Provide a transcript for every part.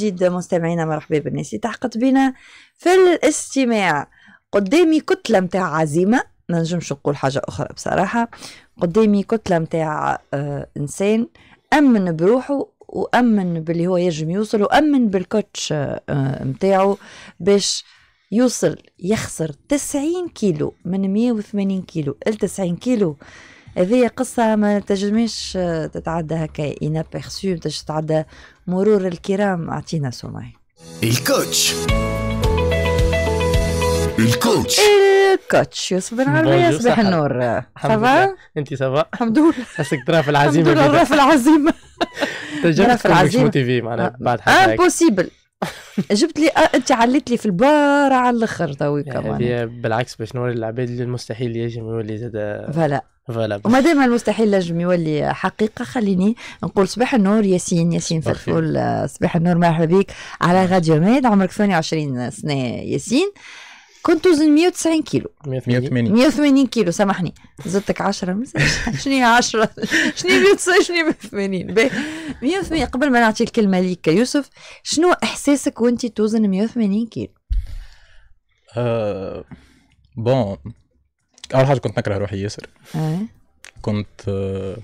جديد مستمعينا مرحبا بالناس اللي تحقت بنا في الاستماع قدامي كتلة متاع عزيمة ما نجمش نقول حاجة أخرى بصراحة قدامي كتلة متاع آه، إنسان أمن بروحه وأمن باللي هو يجم يوصل وأمن بالكوتش آه، آه، متاعه باش يوصل يخسر 90 كيلو من 180 كيلو ال 90 كيلو هذه قصة ما تجميش تتعدى هكا انابيرسو ما تتعدى مرور الكرام اعطينا سمعي الكوتش الكوتش الكوتش يوسف بن عربي صباح النور سافا انت سافا الحمد لله حسك ترى في العزيمة الحمد لله في العزيمة تجربتك مش موتيفي معناها بعد حاجة امبوسيبل جبت لي أه انت عليت لي في البارة على الاخر توي يعني كمان بالعكس باش نوري العباد اللي المستحيل يجم يولي زاد فلا فوالا وما دام المستحيل ينجم يولي حقيقه خليني نقول صباح النور ياسين ياسين فرفول آه، صباح النور مرحبا بك على غاديو ميد عمرك 28 سنه ياسين كنت وزن 190 كيلو 180 180 كيلو سامحني زدتك 10 شنو هي 10 شنو هي 190 شنو 180 180 قبل ما نعطي الكلمه ليك يوسف شنو احساسك وانت توزن 180 كيلو؟ أه، بون اول حاجه كنت نكره روحي ياسر إيه. كنت أه،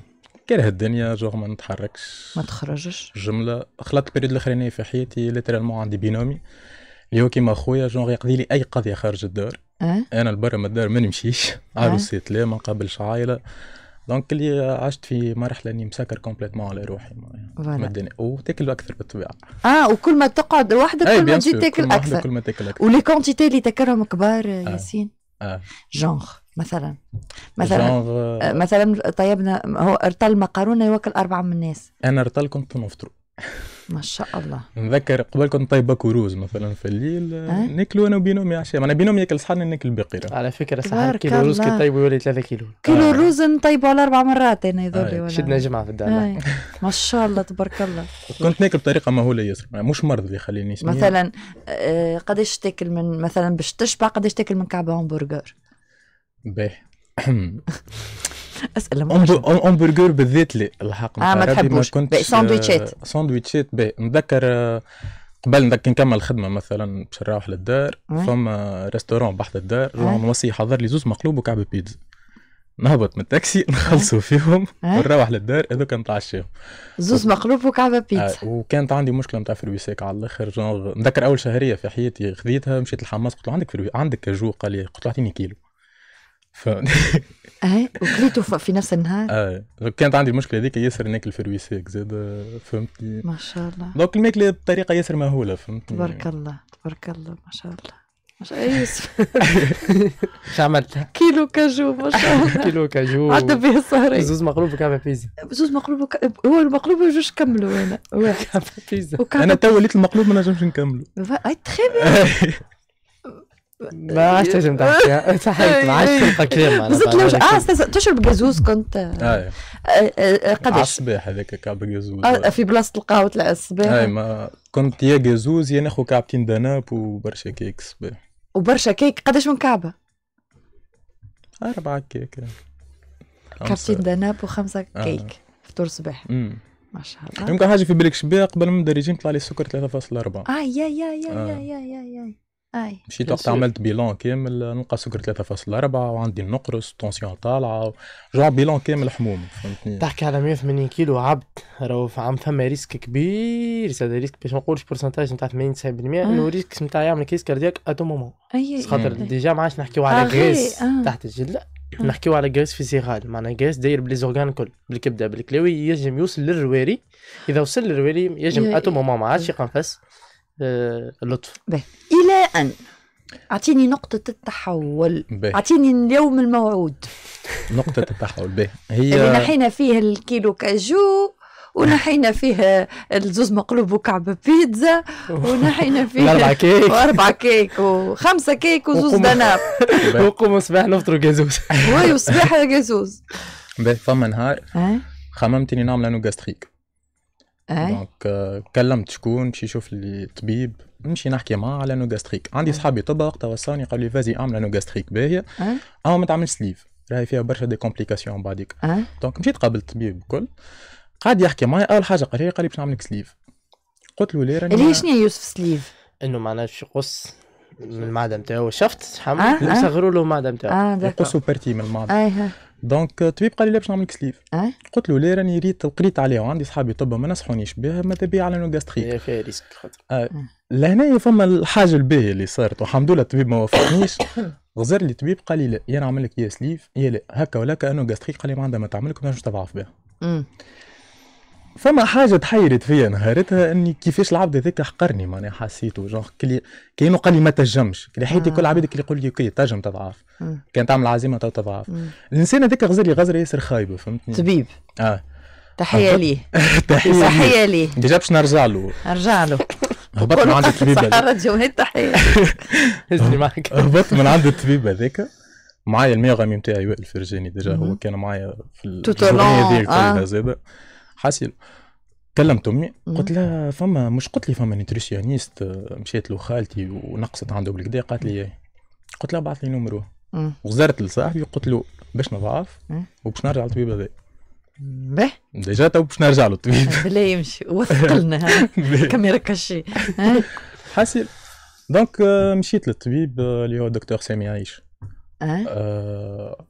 كاره الدنيا جوغ ما نتحركش ما تخرجش جمله خلطت البريود الاخرانيه في حياتي ليترالمون عندي بينومي اللي هو كيما خويا جونغ يقضي لي اي قضيه خارج الدار أه؟ انا لبرا من الدار ما نمشيش أه؟ عروسات لا ما نقابلش عائله دونك اللي عشت في مرحله اني مسكر كومبليتمون على روحي ما الدنيا وتاكل اكثر بالطبيعه اه وكل ما تقعد لوحدك كل ما تجي تاكل اكثر كل ما تاكل اكثر ولي كونتيتي اللي تاكلهم كبار آه. ياسين آه. جونغ مثلا مثلا جنغ... آه، مثلا طيبنا هو رطل مقارونه يوكل اربعه من الناس انا رطل كنت نفطروا ما شاء الله نذكر قبل كنت طيب كروز مثلا في الليل أه؟ ناكلوا انا يا عشاء انا بينهم ياكل صحن ناكل بقرة على فكره صحن كيلو رز كي طيبوا يولي 3 كيلو كيلو آه. رز نطيبوا على اربع مرات انا يضري آه. ولا شدنا جمعه في الدار إيه. ما شاء الله تبارك الله كنت ناكل بطريقه مهوله ياسر مش مرض اللي يخليني مثلا آه قداش تاكل من مثلا باش تشبع قداش تاكل من كعبه همبرجر باهي اسئله امبرجر بالذات لا الحق آه ما تحبوش ما كنتش آه، ساندويتشات ساندويتشات باهي نذكر آه، قبل نذكر نكمل الخدمه مثلا باش نروح للدار فما ريستورون بحث الدار آه. روح نوصي حضر لي زوز مقلوب وكعبه بيتزا نهبط من التاكسي نخلصوا فيهم ونروح للدار هذوك نتعشاهم زوز مقلوب وكعبه بيتزا آه وكانت عندي مشكله نتاع فرويساك على الاخر جونغ نتذكر اول شهريه في حياتي خذيتها مشيت للحماس قلت له عندك فرويساك عندك جو قال لي قلت له اعطيني كيلو ف ايه وكليته في نفس النهار ايه كانت عندي المشكله هذيك ياسر ناكل في الويساك زاد فهمتني ما شاء الله دونك الماكله بطريقه ياسر مهوله فهمتني تبارك الله تبارك الله ما شاء الله يوسف شو عملت؟ كيلو كاجو ما شاء الله كيلو كاجو عدى بها السهرين زوز مقلوب وكعبه بيزا زوز مقلوب وك... هو المقلوب جوج كملوا انا واحد بيزا انا تو وليت المقلوب ما نجمش نكملوا اي تخي بيان ما عادش تنجم تحكي صحيت ما عادش إيه. تلقى كلام بالضبط اه تشرب جازوز كنت آه، آه، آه، قداش الصباح هذاك كعب جازوز في بلاصه القهوه تلع الصباح اي ما كنت يا جازوز يا ناخذ كعبتين دناب وبرشا كيك الصباح وبرشا كيك قداش من كعبه؟ أربعة كيك كعبتين دناب وخمسة كيك فطور صباح ما شاء الله يمكن حاجة في بالك شبيه قبل ما الريجيم طلع لي السكر 3.4 اه يا يا يا يا يا يا, يا. اي مشيت وقت عملت بيلون كامل نلقى سكر 3.4 وعندي نقرس التونسيون طالعه جو بيلون كامل حموم فهمتني تحكي على 180 كيلو عبد راهو عم فما ريسك كبير هذا ريسك باش ما نقولش بورسنتاج نتاع 80 90% انه ريسك نتاع يعمل كيس كاردياك اتو مومون خاطر ديجا ما عادش نحكيو على آه، غاز آه. تحت الجلد آه. نحكيو على غاز سيغال معناها غاز داير بليزورغان الكل بالكبده بالكلاوي ينجم يوصل للرواري اذا وصل للرواري ينجم اتو مومون ما عادش يقنفس اللطف آه، الى ان اعطيني نقطة التحول اعطيني اليوم الموعود نقطة التحول به هي اللي نحينا فيه الكيلو كاجو ونحينا فيه الزوز مقلوب وكعب بيتزا ونحينا فيه أربعة كيك وأربعة كيك وخمسة كيك وزوز دناب وقوموا صباح نفطروا جازوز وي وصباح جازوز باهي فما نهار خممتني نعمل انو جاستريك دونك euh, كلمت شكون مشي يشوف لي طبيب نمشي نحكي معاه على نو جاستريك عندي صحابي طب وقتها قالوا لي فازي اعمل نو جاستريك باهيه اه ما تعملش سليف راهي فيها برشا دي كومبليكاسيون بعديك دونك مشيت قابلت الطبيب الكل قاعد يحكي معايا اول حاجه قال لي قال لي باش نعمل لك سليف قلت له ليه راني ليش شنو يوسف سليف؟ انه معناها باش يقص من المعده نتاعو شفت حمد صغروا آه، آه. له المعده نتاعو يقصوا بارتي من المعده آه، دونك euh, قال لي باش نعمل كسليف قلت له لا راني ريت قريت عليه وعندي صحابي طب ما نصحونيش بها ما تبيع على نوغاستريك فيها ريسك أه، أه. لهنا فما الحاجه الباهيه اللي صارت والحمد لله الطبيب ما وافقنيش غزر لي الطبيب قال لي لا يا نعمل لك يا سليف يا لا هكا ولا هكا انو قال لي ما عندها ما تعمل لك ما تضعف بها أه. فما حاجه تحيرت فيا نهارتها اني كيفاش العبد هذاك حقرني معناها حسيته جونغ كلي كانه قال لي ما تنجمش كلي حياتي كل آه. عبيد اللي يقول لي اوكي تنجم تضعف آه. كان تعمل عزيمه تو تضعف آه. الانسان هذاك غزر لي غزر ياسر خايبه فهمتني طبيب اه تحيه ليه تحيه ليه ديجا باش نرجع له نرجع له هبط من عند الطبيب هذاك هبط من عند الطبيب هذاك معايا الميغامي نتاعي وائل فرجاني ديجا هو كان معايا في الجورنيه هذيك زاده حاسين كلمت امي قلت لها فما مش قلت لي فما نيتريسيونيست آه، مشيت له خالتي ونقصت عنده بالكدا قالت لي قلت لها بعث لي نمرو وزرت لصاحبي قلت له باش نضعف وباش نرجع للطبيب هذا به ديجا تو باش نرجع للطبيب لا يمشي وثق لنا كم يركشي حاسيل دونك آه، مشيت للطبيب آه، اللي هو الدكتور سامي عايش أه؟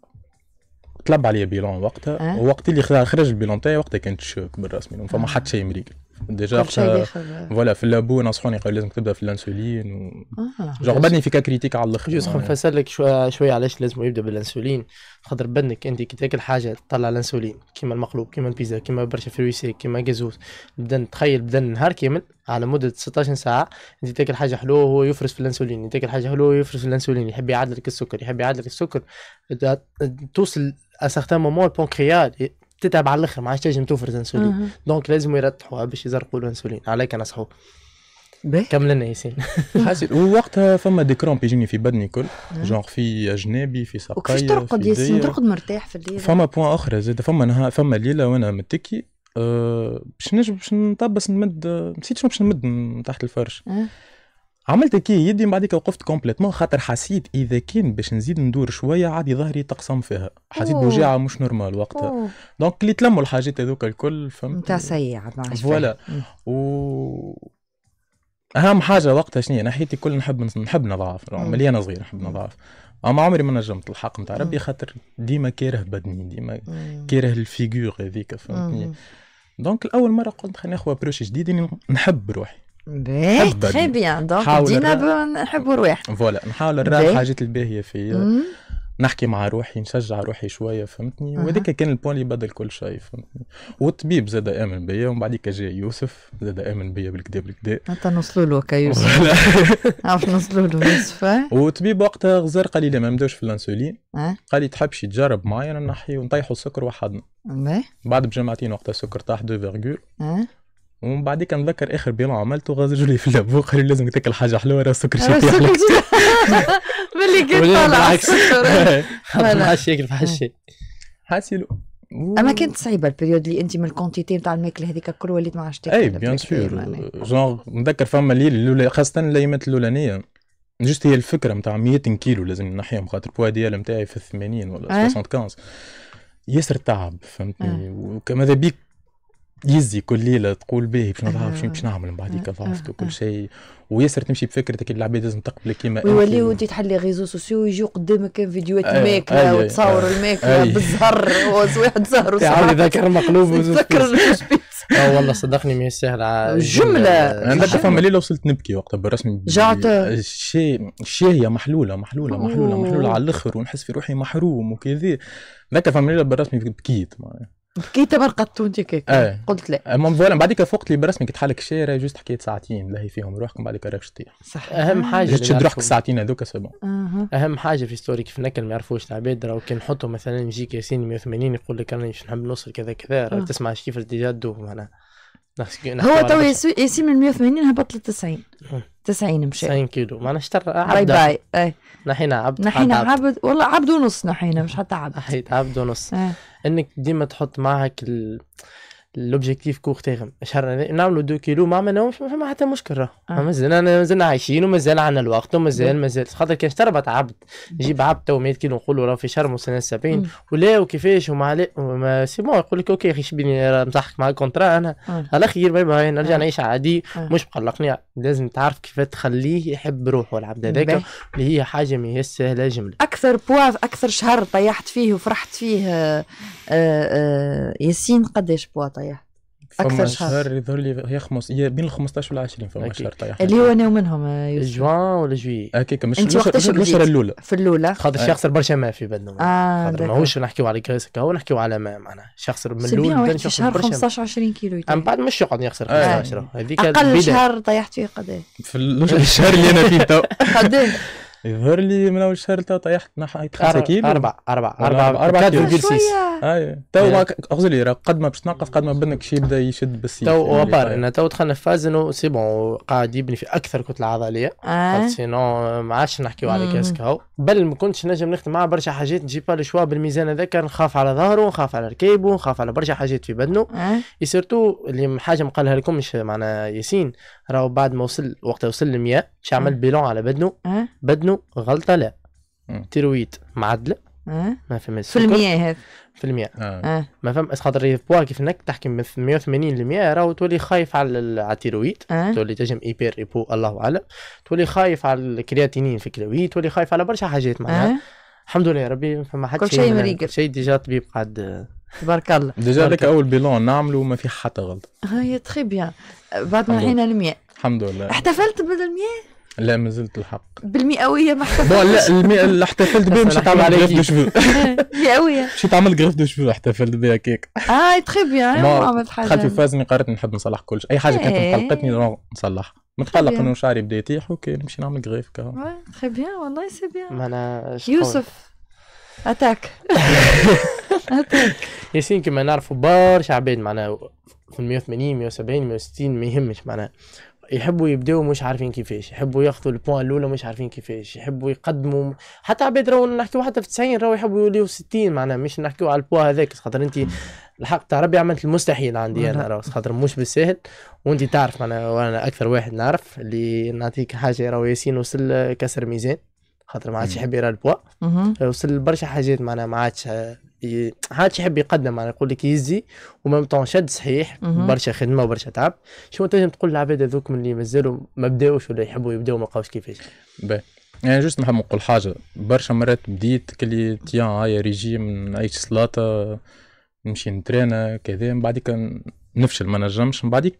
طلب عليا بيلون وقتها أه؟ ووقت اللي خرج البيلون تاعي وقتها كنت شوك بالرسمي فما أه. حد شيء مريقل ديجا فوالا euh, في اللابو نصحوني قالوا لازم تبدا في الانسولين و... آه. جوغ بدني في كريتيك على الاخر جوست نفسر يعني. لك شويه شوي علاش لازم يبدا بالانسولين خاطر بدنك انت كي تاكل حاجه تطلع الانسولين كيما المقلوب كيما البيتزا كيما برشا فرويسي كيما جازوز بدن تخيل بدن نهار كامل على مده 16 ساعه انت تاكل حاجه حلوه وهو يفرز في الانسولين تاكل حاجه حلوه وهو يفرز في الانسولين يحب يعدلك السكر يحب يعدلك السكر توصل ا سارتان مومون البنكرياس تتعب على الاخر ما عادش تنجم تفرز انسولين دونك لازم يرتحوا باش يزرقوا الانسولين عليك انا صحو لنا ياسين حاسس ووقتها فما دي كرومب يجيني في بدني كل جونغ في اجنبي في ساقي وكيفاش ترقد ياسين ترقد مرتاح في الليل فما بوان اخرى زاد فما نهار فما ليله وانا متكي أه باش نجم باش نطبس نمد نسيت شنو باش نمد من تحت الفرش عملت كي يدي من بعديك وقفت كومبليتمون خاطر حسيت اذا كان باش نزيد ندور شويه عادي ظهري تقسم فيها حسيت بوجيعه مش نورمال وقتها دونك اللي تلموا الحاجات هذوك الكل فهمت نتاع سيع فوالا و اهم حاجه وقتها شنو انا حياتي كل نحب نحب نضعف ملي انا صغير نحب نضعف اما عمري ما نجمت الحق نتاع ربي خاطر ديما كاره بدني ديما كاره الفيغور هذيك فهمتني دونك الاول مره قلت خليني ناخذ ابروش جديد نحب روحي باهي تري بيان دونك ديما نحبوا رواح فوالا نحاول نراعي الحاجات الباهيه فيا نحكي مع روحي نشجع روحي شويه فهمتني أه. وهذاك كان البوان اللي بدل كل شيء فهمتني والطبيب زاد امن بيا ومن بعديك جاء يوسف زاد امن بيا بالكدا بالكدا حتى نوصلوا له كيوسف عرفت نوصلوا له يوسف والطبيب وقتها غزر قال لي لا ما نبداوش في الانسولين أه؟ قال لي تحبش تجرب معايا نحي ونطيحوا السكر وحدنا بعد بجمعتين وقتها السكر طاح دو فيغول ومن كان نذكر اخر بيوم عملته غاز لي في اللابو قالوا لازم تاكل حاجه حلوه راه السكر شي حلوه ملي قلت طالع السكر حاشي ياكل في حاشي حاسيلو اما كانت صعيبه البريود اللي انت من الكونتيتي نتاع الماكله هذيك الكل وليت ما عادش إيه، تاكل اي بيان سور جونغ نذكر فما ليل الاولى خاصه الايامات الاولانيه جست هي الفكره نتاع 100 كيلو لازم نحيهم خاطر بوا ديال نتاعي في 80 ولا 75 إيه. ياسر تعب فهمتني إيه. وماذا بيك يزي كل ليله تقول باهي باش نضعف آه. باش نعمل من بعديك آه. ضعفت آه. وكل شيء وياسر تمشي بفكرتك العباد لازم تقبلك كيما ويولي انت تحل تحلي ريزو سوسيو ويجيو قدامك فيديوهات ماكله وتصور الماكله بالزهر واحد زهر تعاود ذاكر مقلوب تذكر اه والله صدقني ماهيش سهلة جملة انا فما ليلة وصلت نبكي وقتها بالرسم جعت الشاي هي محلولة محلولة محلولة محلولة على الاخر ونحس في روحي محروم وكذا ذاك فما ليلة بالرسم بكيت معناها بكيت مرقت تونتك هيك إيه. قلت لا المهم فوالا بعديك فوقت اللي برسمي كي تحلك الشارع جوست حكايه ساعتين لهي فيهم روحك من بعديك راك تطيح صح اهم آه. حاجه تشد روحك الساعتين هذوك سي بون اهم حاجه في ستوري كيف نكل ما يعرفوش العباد نعم، راهو كي نحطوا مثلا يجيك ياسين 180 يقول لك انا نحب نوصل كذا كذا راه آه. تسمع كيف ديجا تدوب معناها هو تو ياسين من 180 هبط ل 90 90 مشى 90 كيلو معناها اشترى عبد باي باي إيه. نحينا عبد نحينا عبد والله عبد ونص نحينا مش حتى عبد نحينا عبد ونص آه. انك ديما تحط معك ال... لوبجيكتيف كور تيرم شهر نعملوا 2 كيلو ما عملناهمش فما حتى مشكل راه آه. مازلنا مازلنا عايشين ومازال عندنا الوقت ومازال مازال خاطر كان شربت عبد نجيب عبد تو 100 كيلو نقول له راه في شهر وسنه 70 ولا وكيفاش ومع سي بون يقول لك اوكي اخي شبيني نضحك مع الكونترا انا آه. على خير باي باي نرجع آه. نعيش عادي آه. مش مقلقني لازم تعرف كيف تخليه يحب روحه العبد هذاك اللي هي حاجه ماهيش سهله جمله اكثر بوا اكثر شهر طيحت فيه وفرحت فيه آه، آه، آه، ياسين قداش بوا طيحت اكثر شهر, شهر يظهر لي هي خمس هي بين ال 15 وال 20 فما شهر طيح اللي هو انا ومنهم آه، جوان ولا جوي هكاك مش الاشهر الاولى في الاولى خاطر الشيخ آه. يخسر برشا ما في بدنا اه خاطر ماهوش نحكيو على كريس هو نحكيو على ما معناها الشيخ يخسر من الاولى شهر 15 20 كيلو من بعد مش يقعد يخسر 15 آه. هذيك اقل شهر طيحت فيه قد ايه؟ في الشهر اللي انا فيه تو قد يظهر لي من اول شهر طيحت ناحيه خمسه كيلو اربع اربع اربع اربع كيلو كيلو أيوة. ايوه تو ما لي قد ما باش تنقص قد ما بدنك شي يبدا يشد بالسيف تو وابار انا تو دخلنا في فاز انه سي بون قاعد يبني في اكثر كتله عضليه آه. سينو ما عادش نحكيو على كاسك هو بل ما كنتش نجم نخدم مع برشا حاجات نجيب با شوا بالميزان هذاك نخاف على ظهره نخاف على ركيبه نخاف على برشا حاجات في بدنه آه. سيرتو اللي حاجه مقالها لكم مش معناها ياسين راهو بعد ما وصل وقت وصل ل 100 شي عمل اه. بيلون على بدنه أه؟ بدنه غلطه لا اه. تيرويد معدله أه؟ ما فما في المية هذا في المية أه. اه. ما اس خاطر بوا كيف انك تحكي من 180 ل 100 راهو تولي خايف على على التيرويد أه؟ تولي تجم ايبر ايبو الله اعلم تولي خايف على الكرياتينين في الكلاوي تولي خايف على برشا حاجات معناها أه؟ الحمد لله يا ربي فما حد كل شيء مريقل كل شيء ديجا طبيب قاعد تبارك الله ديجا هذاك اول بيلون نعمله وما في حتى غلطه آه، هاي تخي بيان بعد ما لقينا المية الحمد لله احتفلت بالمية لا ما زلت الحق بالمئوية ما احتفلتش لا المئة اللي احتفلت بها مشيت عملت دو شفو مئوية مشيت عملت دو شفو احتفلت بها كيك اه تخي بيان ما عملت حاجة دخلت في فاز اني قررت نحب نصلح كل شيء اي حاجة كانت مقلقتني إيه. نصلحها متقلق انه شعري بدا يطيح اوكي نمشي نعمل غريف كهو تخي بيان والله سي بيان يوسف اتاك اتاك ياسين كما نعرفوا برشا عباد معناها في 180 170 160 ما يهمش معناها يحبوا يبداو مش عارفين كيفاش يحبوا ياخذوا البوان الاولى مش عارفين كيفاش يحبوا يقدموا حتى عباد راهو نحكيو حتى في 90 راهو يحبوا يوليو 60 معناها مش نحكيو على البوان هذاك خاطر انت الحق تاع ربي عملت المستحيل عندي انا نعم. راهو خاطر مش بالساهل وانت تعرف معناها وانا اكثر واحد نعرف اللي نعطيك حاجه راهو ياسين وصل كسر ميزان خاطر ما عادش يحب يرى البوا وصل لبرشا حاجات معناها ما عادش ما عادش يحب يقدم معناها يقول لك يزي ومام طون شد صحيح برشا خدمه وبرشا تعب شنو تنجم تقول للعباد هذوك اللي مازالوا ما بداوش ولا يحبوا يبداو ما لقاوش كيفاش يعني جوست نحب نقول حاجه برشا مرات بديت كلي تيان هاي ريجيم نعيش اي سلاطه نمشي نترينا كذا من بعديك نفشل ما نجمش من بعديك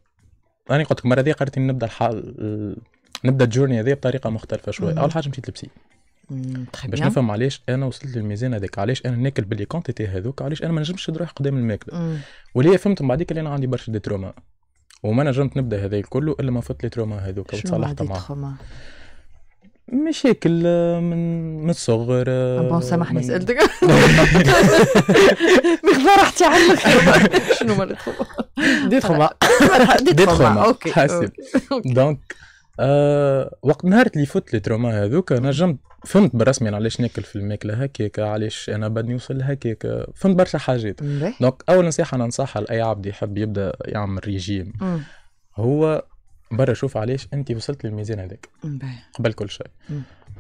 انا قلت لك المره هذه قررت نبدا الحال نبدا الجورني هذه بطريقه مختلفه شويه اول حاجه مشيت لبسي باش نفهم علاش انا وصلت للميزان هذاك علاش انا ناكل باللي كونتيتي هذوك علاش انا ما نجمش نروح قدام الماكله واللي فهمت من بعديك اللي انا عندي برشا دي تروما وما نجمت نبدا هذا كله الا ما فات لي تروما هذوك وتصلحت معاهم مشاكل آه، من من الصغر آه، بون سامحني من... سالتك مقدار رحتي على شنو مرة دي تخوما دي تخوما اوكي حاسب دونك آه، وقت نهار اللي فوت لي تروما هذوك نجمت فهمت بالرسمي علاش ناكل في الماكله هكاك علاش انا بدني نوصل هكاك فهمت برشا حاجات إيه. دونك اول نصيحه انا ننصحها لاي عبد يحب يبدا يعمل ريجيم هو برا شوف علاش انت وصلت للميزان هذاك قبل كل شيء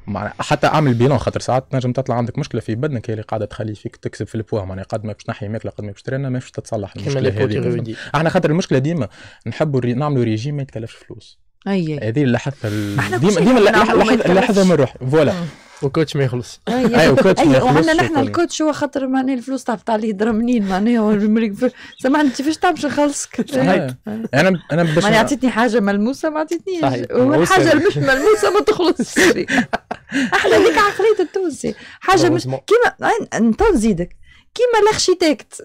معناها حتى اعمل بيلون خاطر ساعات تنجم تطلع عندك مشكله في بدنك هي اللي قاعده تخلي فيك تكسب في البوا معناها قد ما باش تنحي ماكله قد ما باش ترينا ما باش تتصلح المشكله هذه احنا خاطر المشكله ديما نحبوا ري... نعملوا ريجيم ما يتكلفش فلوس اي هذه اللحظه ديما ديما اللحظه ما نروح فوالا والكوتش ما يخلص اي وكوتش أيوة، ما يخلص وعندنا نحن الكوتش هو خاطر معناه الفلوس تعرف عليه يضرب منين معناها سامحني كيفاش تعرف نخلصك انا انا باش معناها عطيتني حاجه ملموسه ما عطيتنيش والحاجه اللي مش ملموسه ما تخلصش احنا هذيك عقليه التونسي حاجه مش كيما تو نزيدك كيما الاركيتكت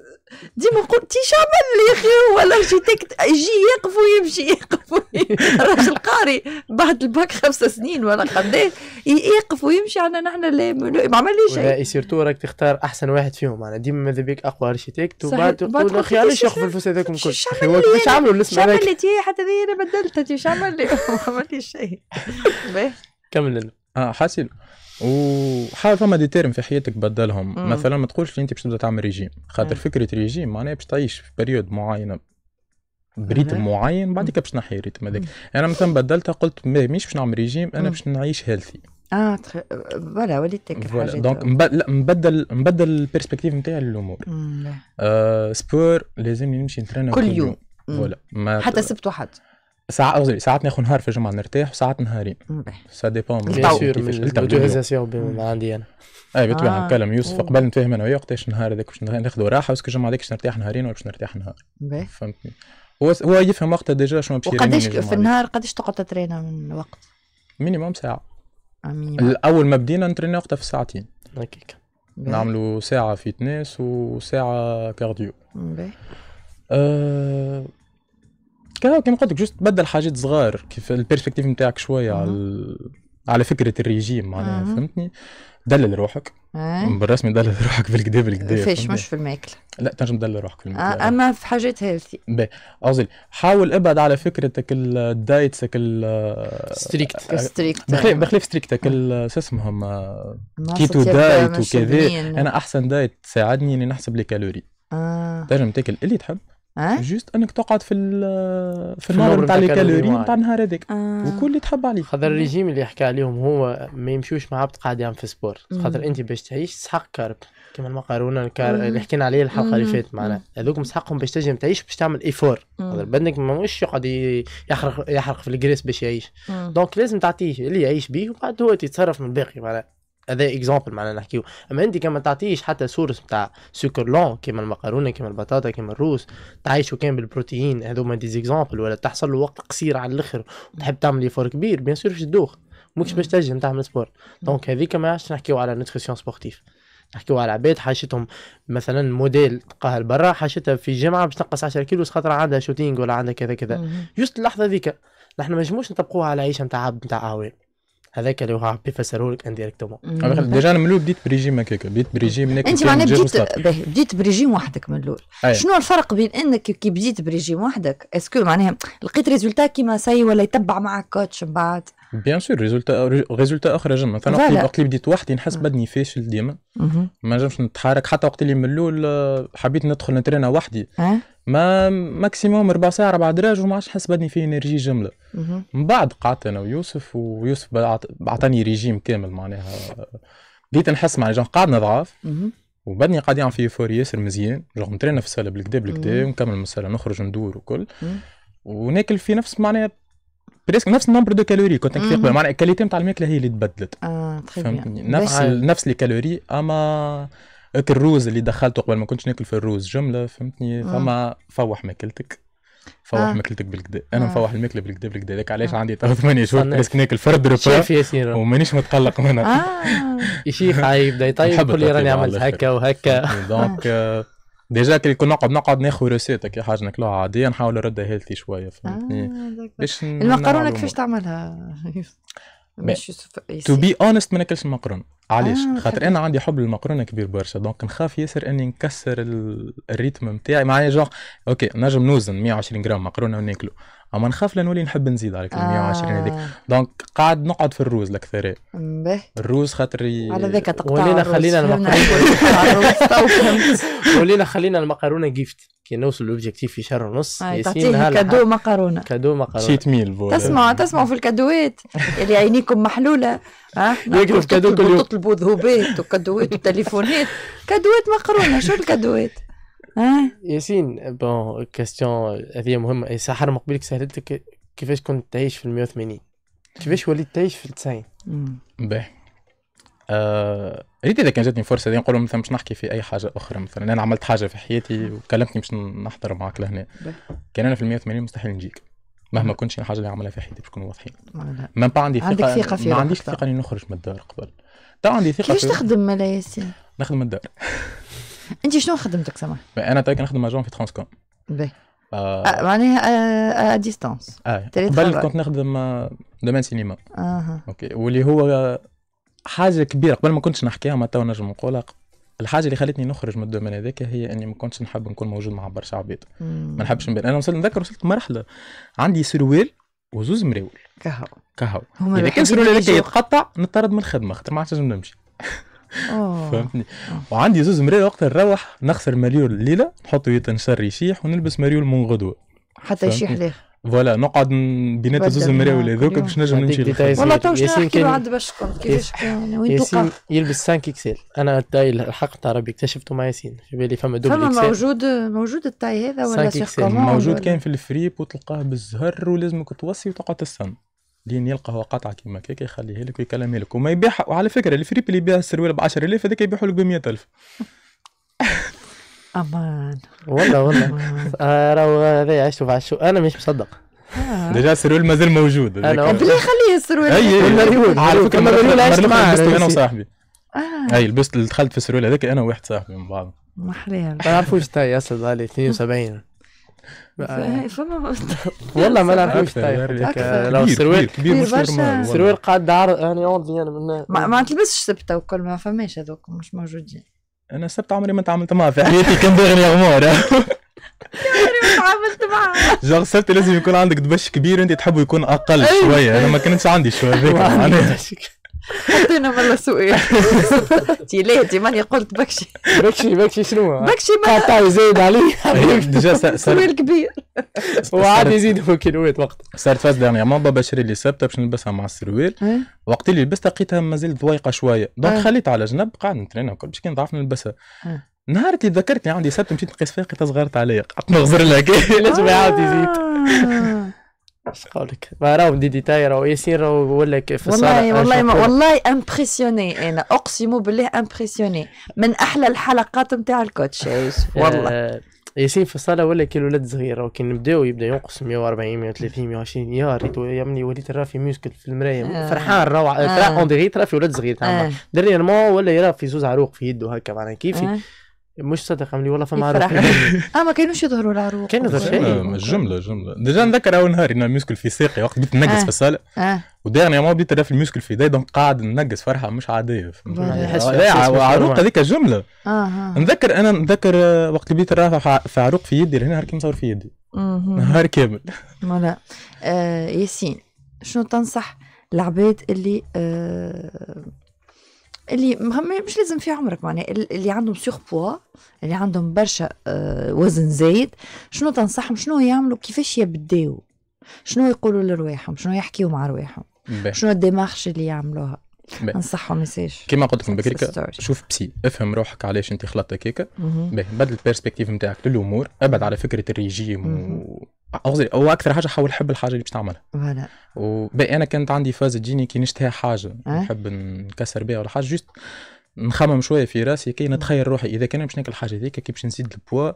ديما نقول شامل اللي خير هو الاركيتكت يجي يقف ويمشي يقف راجل قاري بعد الباك خمس سنين ولا قداه يقف ويمشي عندنا نحن اللي ما عمل لي شيء سيرتو راك تختار احسن واحد فيهم انا ديما ماذا بيك اقوى اركيتكت وبعد تقول اخي علاش يقف الفلوس هذاك الكل شو عملوا الاسم هذاك شامل اللي حتى انا بدلتها تيشام اللي ما عمل لي شيء كمل اه حاسين وحاجه فما دي تيرم في حياتك بدلهم مم. مثلا ما تقولش انت باش تبدا تعمل ريجيم خاطر فكره ريجيم معناها باش تعيش في بريود معينه بريتم معين بعدك باش نحي الريتم هذاك انا مثلا بدلتها قلت مش باش نعمل ريجيم انا باش نعيش هيلثي اه تخ... فوالا وليت فوالا دونك لا مبدل مبدل البيرسبكتيف نتاعي للامور آه سبور لازمني نمشي نترنى كل يوم فوالا ما... حتى سبت وحد ساعات قصدي ساعات ناخذ نهار في الجمعة نرتاح وساعات نهارين سا ديبون عندي انا اي آه. نتكلم يوسف قبل نتفاهم انا وياه وقتاش النهار هذاك باش ناخذوا راحة واسكو الجمعة هذيك باش نرتاح نهارين ولا باش نرتاح نهار فهمتني هو هو يفهم وقتها ديجا شنو باش وقداش في النهار قداش تقعد تترين من وقت؟ مينيموم ساعة آه، اول ما بدينا نترينا وقتها في ساعتين هكاك نعملوا ساعة فيتنس وساعة كارديو باهي كما قلت لك جوست تبدل حاجات صغار كيف البيرسبكتيف نتاعك شويه على على فكره الريجيم معناها فهمتني دلل روحك إيه. بالرسمي دلل روحك بالكدا بالكدا فيش مش في الماكلة لا تنجم تدلل روحك في الماكلة آه، اما في حاجات هيلثي باهي قصدي حاول ابعد على فكرتك الدايتسك ال ستريكت ستريكت آه، آه، بخلاف ستريكتك شو اسمهم كيتو دايت وكذا انا احسن دايت ساعدني اني نحسب لي كالوري آه. تنجم تاكل اللي تحب جوست انك تقعد في في النظر نتاع لي كالوري نتاع النهار هذاك آه. وكل اللي تحب عليه خاطر الريجيم اللي يحكي عليهم هو ما يمشوش مع عبد قاعدين في سبور خاطر انت باش تعيش تسحق كارب كما المقارونه الكار... اللي حكينا عليه الحلقه اللي فاتت معنا هذوك مسحقهم باش تنجم تعيش باش تعمل ايفور خاطر بدنك ماهوش يقعد يحرق يحرق في الجريس باش يعيش دونك لازم تعطيه اللي يعيش به وبعد هو يتصرف من الباقي معناها هذا اكزامبل معنا نحكيو اما انت كما تعطيش حتى سورس نتاع سكر لون كيما المكرونه كيما البطاطا كيما الروز تعيشو كان بالبروتيين هذوما ديزيكزامبل ولا تحصل له وقت قصير على الاخر وتحب تعمل فور كبير بيان سور باش تدوخ ماكش باش تنجم تعمل سبور دونك هذيك ما عادش نحكيو على نوتريسيون سبورتيف نحكيو على عباد حاشتهم مثلا موديل تلقاها لبرا حاشتها في جامعه باش تنقص 10 كيلو خاطر عندها شوتينغ ولا عندها كذا كذا جوست اللحظه ذيك نحن ما نجموش نطبقوها على عيشه نتاع عبد نتاع عوام هذاك اللي هو حاب يفسره لك انديريكتومون ديجا انا من الاول بديت بريجيم هكاك بديت بريجيم انت معناها بديت بديت بريجيم وحدك من الاول شنو الفرق بين انك كي بديت بريجيم وحدك اسكو معناها لقيت ريزولتا كيما ساي ولا يتبع معك كوتش من بعد بيان سور ريزولتا ريزولتا اخر نجم مثلا وقت اللي بديت وحدي نحس بدني فاشل ديما ما نجمش نتحرك حتى وقت اللي من الاول آه، حبيت ندخل نترينا وحدي أه؟ ما ماكسيموم ربع ساعه ربع دراج وما عادش نحس بدني فيه انرجي جمله من بعد قعدت انا ويوسف ويوسف عطاني ريجيم كامل معناها بديت نحس مع قعدنا ضعاف وبدني قاعد يعمل في فور ياسر مزيان رغم نترينا في السله بالكدا بالكدا ونكمل من السله نخرج ندور وكل وناكل في نفس معناها بريسك نفس النمبر دو كالوري كنت نحكي قبل معناها الكاليتي نتاع الماكله هي اللي تبدلت اه طيب، فهمتني نفس نفس الكالوري اما الروز اللي دخلته قبل ما كنتش ناكل في الروز جمله فهمتني فما فوح ماكلتك فوح آه. ماكلتك بالكدا انا آه. مفوح الماكله بالكدا بالكدا هذاك علاش آه. عندي تو ثمانية شهور بريسك ناكل فرد ربا ومانيش متقلق منها آه. يشيخ عايب يطيب كل راني عملت هكا وهكا دونك ديجا كي نقعد نقعد ناخذ روسيت كي حاجه ناكلوها عاديه نحاول نردها هيلثي شويه آه، فهمتني باش المقرونه كيفاش تعملها تو بي اونست ما ناكلش المقرونه علاش آه خاطر انا عندي حب للمقرونه كبير برشا دونك نخاف ياسر اني نكسر الريتم نتاعي معايا جونغ اوكي نجم نوزن 120 جرام مقرونه وناكله اما نخاف لنولي نحب نزيد عليك ال 120 هذيك آه. دونك قاعد نقعد في الروز الاكثريه الروز خاطر على ذاك تقطع ولينا خلينا المقرونه ولينا خلينا المقرونه جيفت كي نوصل لوبجيكتيف في شهر ونص آه، تعطيه كادو مقرونه كادو مقرونه شيت ميل تسمع تسمع في الكادوات اللي عينيكم محلوله يقلب كادو كل يوم تطلبوا ذهوبات وكادوات وتليفونات كادوات مقرونه شو الكادوات أه؟ ياسين بون كاستيون هذه مهمه سحر إيه، مقبلك سهلتك كيفاش كنت تعيش في 180 كيفاش وليت تعيش في ال 90 باهي ريت اذا كان جاتني فرصه دي يعني نقول مثلا باش نحكي في اي حاجه اخرى مثلا انا عملت حاجه في حياتي وكلمتني باش نحضر معك لهنا كان انا في 180 مستحيل نجيك مهما كنت شي حاجه اللي عملها في حياتي باش نكون واضحين ما بقى عندي ثقه عندك ثقه في ما عنديش ثقه اني نخرج من الدار قبل تو عندي ثقه كيفاش تخدم ملا ياسين نخدم من الدار انت شنو خدمتك سامح؟ انا تاك كنخدم اجون في ترانسكوم باهي آه، معناها ا آه، آه، ديستونس قبل كنت نخدم دومين سينما اها اوكي واللي هو حاجه كبيره قبل ما كنتش نحكيها ما تو نجم نقولها الحاجه اللي خلتني نخرج من الدومين هذاك هي اني ما كنتش نحب نكون موجود مع برشا عباد ما نحبش نبان انا وصلت نذكر وصلت مرحله عندي سروال وزوز مراول كهو كهو اذا كان سروال هذاك يتقطع نطرد من الخدمه خاطر ما عادش نجم نمشي آه. فهمتني وعندي زوز مرير وقت نروح نخسر مريول الليله نحط يتنشر يشيح ونلبس مريول من غدوه حتى يشيح ليه فوالا نقعد بينات زوز ولا هذوك باش نجم نمشي والله تو باش نحكي له عند بشكون كيفاش وين توقع يلبس 5 اكسل انا التاي الحق تاع ربي اكتشفته مع ياسين في بالي فما دوبل فما موجود موجود التاي هذا ولا سيغ موجود كاين في الفريب وتلقاه بالزهر ولازمك توصي وتقعد تستنى لين يلقى هو قطعه كيما هكاك يخليه لك ويكلمها لك وما يبيعها وعلى فكره الفريب اللي يبيع السروال ب 10000 هذاك يبيعه لك ب 100000 امان والله والله آه، راهو هذا عشتو في عشو انا مش مصدق آه. ديجا السروال مازال موجود انا بلي خليه السروال اي على فكره مازال عشت معاه انا وصاحبي آه. اي لبست دخلت في السروال هذاك انا وواحد صاحبي من بعض ما حلاها ما نعرفوش تاي اصلا 72 يعني. فما والله ما نعرفش طيب. يعني، لو سروال كبير برشا سروال قاعد يعني اونلي انا من ما, ما تلبسش سبته وكل ما فماش هذوك مش موجودين انا سبت عمري ما تعاملت معاه في حياتي كان باغي غمار تعاملت معاه جونغ سبت لازم يكون عندك دبش كبير انت تحبه يكون اقل شويه انا ما كانتش عندي شويه حطينا مره سؤال ليه انت ماني قلت بكشي بكشي بكشي شنو بكشي ما تعطي زايد عليه ديجا سؤال كبير وعاد يزيدوا كيلوات وقت صارت فاز دانيامون بابا شري لي سبته باش نلبسها مع السروال إيه. وقت اللي لبستها لقيتها مازالت ضويقه شويه دونك إيه. خليتها على جنب قاعد نترينا وكل باش كي نضعف نلبسها إيه. نهار اللي تذكرتني عندي سبت مشيت نقيس فيها لقيتها صغرت عليا قعدت نغزر لها لازم يعاود يزيد آه. اش قولك ما راهم دي ديتاي راهو ياسين راهو يقول لك في والله والله ما والله امبرسيوني انا اقسم بالله امبرسيوني من احلى الحلقات نتاع الكوتش يوسف آه، والله ياسين في الصاله ولا كي الولد صغير وكي نبداو يبدا ينقص 140 130 120 يا ريت يا مني وليت في ميوسكل في المرايه آه. فرحان روعه آه. فرحان اون ديغيت في ولاد صغير آه. دريرمون ولا يراه في زوز عروق في يده هكا معناها كيفي آه. مش صدق عملي والله فما عرفت اه ما كانوش يظهروا العروق كان يظهر شيء جمله جمله ديجا نذكر اول نهار ان الميوسكل في ساقي وقت بديت ننقص آه. في الصاله آه. ما بديت في الميوسكل في يدي دونك قاعد ننقص فرحه مش عاديه آه، عروق هذيك جمله آه، نذكر انا نذكر وقت بديت في عروق في يدي هنا نهار كي مصور في يدي نهار كامل فوالا ياسين شنو تنصح العباد اللي اللي مهم مش لازم في عمرك معناها اللي عندهم سيغ بوا اللي عندهم برشا آه، وزن زايد شنو تنصحهم شنو يعملوا كيفاش يبداو شنو يقولوا لرواحهم شنو يحكيوا مع رواحهم شنو الديمارش اللي يعملوها انصحهم ميساج كيما قلت لكم بكري شوف بسي افهم روحك علاش انت خلطت هكاك بدل البيرسبكتيف نتاعك للامور ابعد على فكره الريجيم و... قصدي هو اكثر حاجه حاول حب الحاجه اللي باش تعملها فوالا وباقي انا كانت عندي فاز تجيني كي نشتهي حاجه أه؟ نحب نكسر بها ولا حاجه جوست نخمم شويه في راسي كي نتخيل روحي اذا كان باش ناكل الحاجه هذيك كي باش نزيد البوا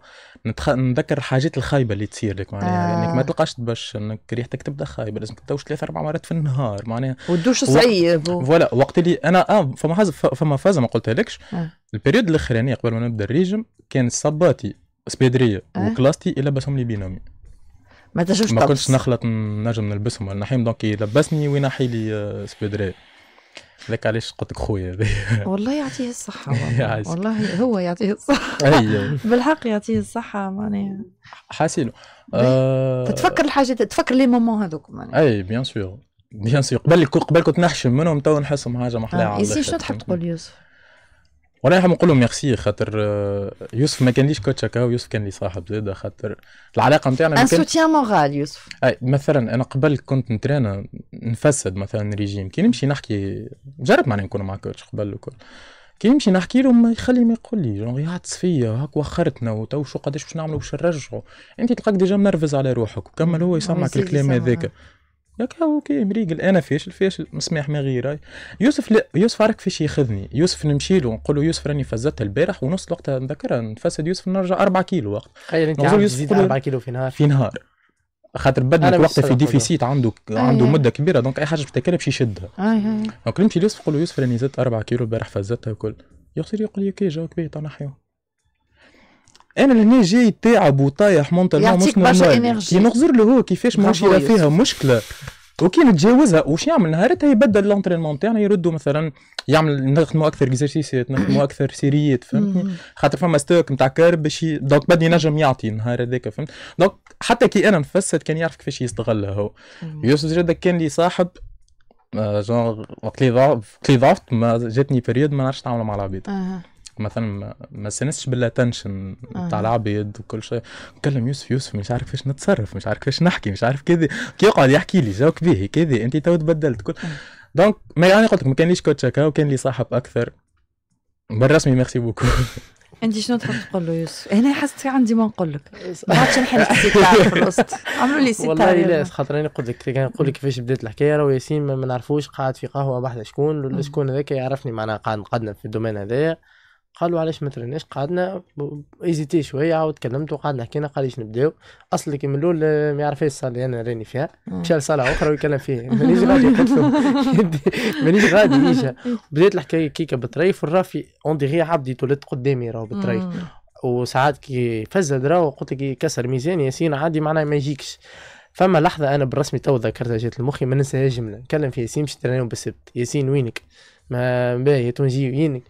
نتخ... نتذكر الحاجات الخايبه اللي تصير لك معناها آه. انك ما تلقاش باش انك ريحتك تبدا خايبه لازم تدوش ثلاث اربع مرات في النهار معناها والدوش صعيب و... فوالا وقت اللي انا اه فما حاز... فما فازه ما لكش آه. البريود الاخرانيه قبل ما نبدا الريجم كان صباتي سبيدريه آه. وكلاستي يلبسهم لي بينومي ما تنجمش ما كنتش نخلط نجم نلبسهم النحيم دونك يلبسني وينحي لي آه، سبيدري لك علاش قلت لك خويا والله يعطيه الصحة والله, والله هو يعطيه الصحة أيوة. بالحق يعطيه الصحة معناها حاسين آه، تتفكر الحاجات تتفكر لي مومون هذوك اي بيان سور بيان سور قبل قبل كنت نحشم منهم تو نحسهم حاجة محلاها آه. يصير شنو تحب تقول يوسف؟ ولا حاب نقول لهم ميرسي خاطر آه، يوسف ما كان ليش كوتش هكا يوسف كان لي صاحب زيد خاطر العلاقه نتاعنا ان سوتيان مورال يوسف اي مثلا انا قبل كنت نترانا نفسد مثلا ريجيم كي نمشي نحكي جرب معناها نكون مع كوتش قبل وكل كي نمشي نحكي له ما يخلي ما يقول لي جونغ يعطس فيا هاك وخرتنا وتو شو قداش باش نعملوا باش نرجعوا انت تلقاك ديجا منرفز على روحك وكمل هو يسمعك الكلام هذاك ياك هاو كي مريقل انا فاشل فاشل مسماح ما غير يوسف لا يوسف عارف كيفاش يخذني يوسف نمشي له نقول له يوسف راني فزت البارح ونص الوقت نذكرها نفسد يوسف نرجع 4 كيلو وقت تخيل انت يوسف 4 كيلو في نهار في نهار خاطر بدلك وقتها في ديفيسيت عنده عنده مده كبيره دونك اي حاجه بتاكلها باش يشدها دونك نمشي ليوسف نقول له يوسف راني زدت 4 كيلو البارح فزتها وكل يا يقول لي كي جاوك بيه تنحيهم انا لهنا جاي تاعب وطايح مونتالمون مش نورمال كي نخزر له هو كيفاش ماهوش يرى فيها مشكله وكي نتجاوزها واش يعمل نهارتها يبدل لونترينمون تاعنا يردوا مثلا يعمل نخدموا اكثر اكزرسيسات نخدموا اكثر سيريات فهمتني خاطر فما ستوك نتاع كار باش دونك بدي نجم يعطي النهار هذاك فهمت دونك حتى كي انا نفسد كان يعرف كيفاش يستغلها هو يوسف جدك كان لي صاحب جونغ وقت اللي ضعف جاتني بريود ما نعرفش نتعامل مع العباد مثلا ما سنسش بالاتنشن آه. بتاع آه. العبيد وكل شيء نكلم يوسف يوسف مش عارف كيفاش نتصرف مش عارف كيفاش نحكي مش عارف كذا كي يقعد يحكي لي جاوك به كذا انت تو تبدلت كل دونك آه. ما يعني قلت لك ما كانليش كوتش هكا وكان لي صاحب اكثر بالرسمي ميرسي بوكو انت شنو تحب تقول له يوسف؟ هنا حسيت عندي ما نقول لك إيه، ما عادش نحل في الوسط عملوا لي ستة والله لا خاطر انا قلت لك كان نقول لك كيفاش بدات الحكايه راه ياسين ما نعرفوش قاعد في قهوه بحذا شكون آه. شكون هذاك يعرفني معناها قاعد نقدم في الدومين هذايا قالوا علاش ما ترناش قعدنا ايزيتي شويه عاود تكلمت وقعدنا حكينا قال ليش نبداو اصلا كي من الاول آه، ما يعرفش الصاله اللي انا راني فيها مشى لصاله اخرى ويكلم فيه مانيش غادي قلت له مانيش غادي ايجا بديت الحكايه كيكه بطريف والرافي اون ديغي عبدي تولد قدامي راهو بطريف وساعات كي فز راهو قلت لك كسر ميزان ياسين عادي معناها ما يجيكش فما لحظه انا بالرسمي تو ذكرتها جات لمخي ما ننساهاش جمله نكلم في ياسين باش ترانيهم بالسبت ياسين وينك ما باهي تونجي وينك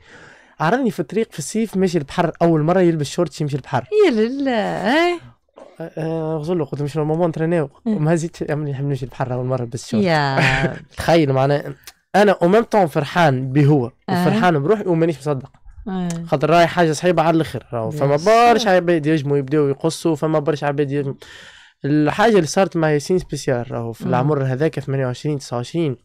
عرضني في الطريق في الصيف ماشي البحر اول مره يلبس شورت يمشي البحر يا لله أه، أه، غزول له قلت مش ماما ترينيو ما زيدش نحب نمشي البحر اول مره لبس شورت تخيل معناه انا اومام طون فرحان بهو أه. وفرحان بروحي ومانيش مصدق خاطر راهي حاجه صعيبه على الاخر فما برشا عباد يجموا يبداو يقصوا فما برشا عباد الحاجه اللي صارت مع ياسين سبيسيال راهو في العمر هذاك 28 29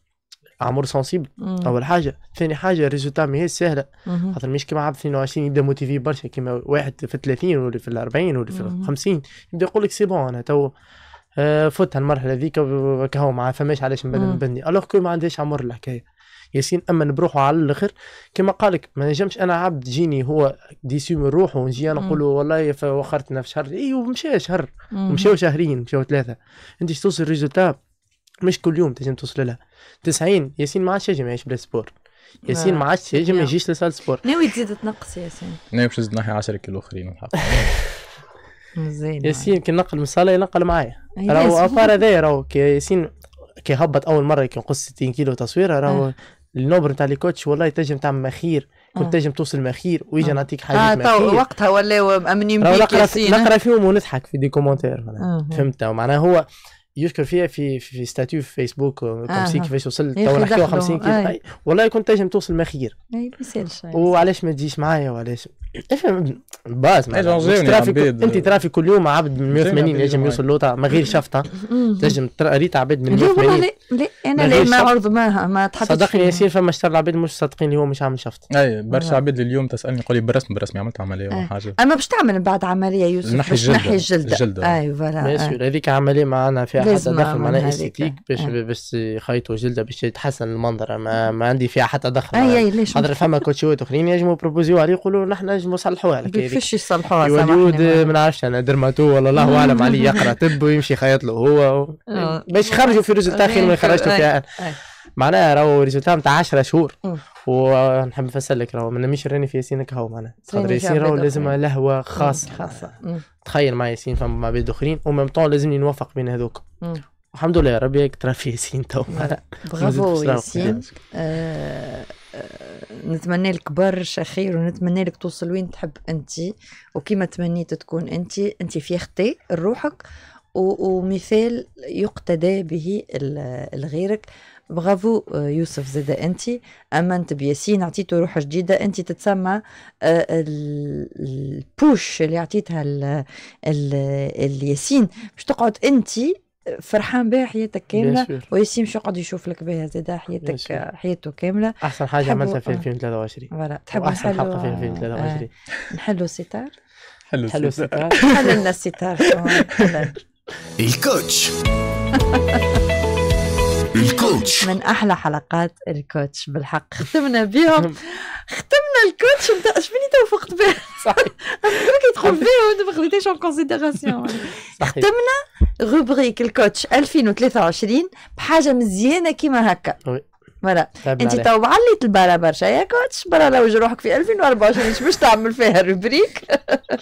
عمر سونسيبل اول حاجه ثاني حاجه الريزولتا ماهيش سهله خاطر مش كيما عبد 22 يبدا موتيفي برشا كيما واحد في 30 ولا في 40 ولا في 50 يبدا يقول لك سي بون انا تو آه، فوت هالمرحله هذيك كهو ما فماش علاش نبدا نبني الوغ كو ما عندهاش عمر الحكايه ياسين اما بروحه على الاخر كما قالك ما نجمش انا عبد جيني هو ديسي من روحه ونجي انا نقول له والله وخرتنا في شهر اي إيوه، ومشى شهر ومشاو شهرين مشاو ثلاثه انت توصل ريزولتا مش كل يوم تنجم توصل لها 90 ياسين ما عادش ينجم يعيش بلا سبور ياسين ما عادش ينجم ما يجيش سبور ناوي تزيد تنقص ياسين ناوي باش نزيد نحي 10 كيلو اخرين الحق ياسين كي نقل من الصاله ينقل معايا أيوة، راهو افار هذايا راهو كي ياسين كي هبط اول مره كي نقص 60 كيلو تصويره راهو آه. النوبر نتاع لي كوتش والله تنجم تعمل مخير كنت آه. تنجم توصل مخير ويجي آه. نعطيك حاجه اه تو وقتها ولاو مامنين بيك نقرا نقرا فيهم ونضحك في دي كومنتير فهمت معناها هو يذكر فيها في في ستاتيو في فيسبوك كومسي آه،, آه،, آه. كيفاش وصل تو نحكيو 50 كيلو والله كنت تنجم توصل ما خير ما يبيسالش وعلاش ما تجيش معايا وعلاش ايش باس إيه، انت ترافي كل يوم عبد من 180 ينجم يوصل لوطا من غير شفطه تنجم ريت عباد من 180 لا لا انا اللي ما عرض معها ما تحبش صدقني ياسير فما اشتر العباد مش صادقين اللي هو مش عامل شفطه اي برشا نعم. عباد اليوم تسالني يقول لي بالرسم بالرسم عملت عمليه ولا إيه. حاجه اما باش تعمل بعد عمليه يوسف نحي الجلد الجلد اي فوالا إيه. هذيك عمليه معنا فيها حتى دخل معناها استيتيك باش باش يخيطوا جلده باش يتحسن المنظر ما عندي فيها حتى دخل اي اي ليش خاطر فما كوتشيوات اخرين ينجموا بروبوزيو عليه يقولوا نحن ينجموا يصلحوها لك كيفاش يصلحوها يوليود ما نعرفش انا درماتو ولا الله اعلم عليه يقرا طب ويمشي يخيط له هو آه. باش يخرجوا في ريزلتا خير ما خرجتوا فيها معناها راهو ريزلتا نتاع 10 شهور ونحب نفسر لك راهو ما نمشيش راني في ياسين كهو معناها خاطر ياسين راهو لازم لهوه خاصه خاصه تخيل مع ياسين فما مع بيد اخرين وميم طون لازمني نوفق بين هذوك الحمد لله ربي ترى في ياسين تو برافو ياسين آه، نتمنى لك برشا خير ونتمنى لك توصل وين تحب انت وكما تمنيت تكون انت انت فيختي لروحك ومثال يقتدى به لغيرك برافو يوسف زاد انت امنت بياسين عطيته روح جديده انت تتسمى آه، البوش اللي عطيتها الياسين باش تقعد انت فرحان بها حياتك كامله وياسين شو يقعد يشوف لك بها زاد حياتك حياته كامله احسن حاجه عملتها في 2023 آه. فوالا تحب احسن حلقه في 2023 آه. نحلوا الستار نحلوا الستار حللنا الستار آه، الكوتش الكوتش من احلى حلقات الكوتش بالحق ختمنا بهم ختمنا الكوتش انت اش مني توفقت به صحيح كي كيدخل بيه ما خديتيش اون كونسيديراسيون ختمنا روبريك الكوتش 2023 بحاجه مزيانه كيما هكا فوالا طيب، انت تو عليت البرا برشا يا كوتش برا لو جروحك في 2024 باش تعمل فيها الربريك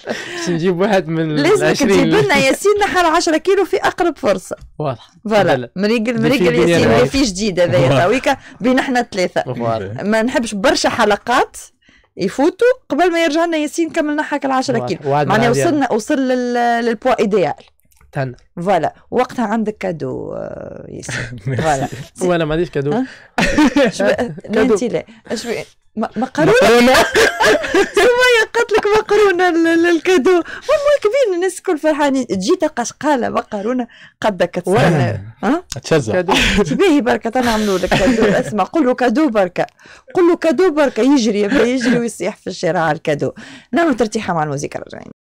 باش نجيب واحد من لازمك تجيب لنا ياسين نحر 10 كيلو في اقرب فرصه واضح فوالا مريقل مريقل ياسين ما في جديد هذايا تويكا بين احنا الثلاثه ما نحبش برشا حلقات يفوتوا قبل ما يرجع لنا ياسين كمل نحك ال 10 كيلو معناها وصلنا وصل للبوا ايديال تهنى فوالا وقتها عندك كادو آه، ياسر فوالا وانا ما عنديش كادو لا انت لا مقرونه سمية قالت لك مقرونه الكادو والله كبير الناس الكل فرحانين تجي تلقى شقاله مقرونه قدك تشجع باهي بركه تنعملوا لك كادو اسمع قول له كادو بركه قول له كادو بركه يجري يجري ويصيح في الشارع الكادو نعمل ترتيحه مع الموسيقى رجعين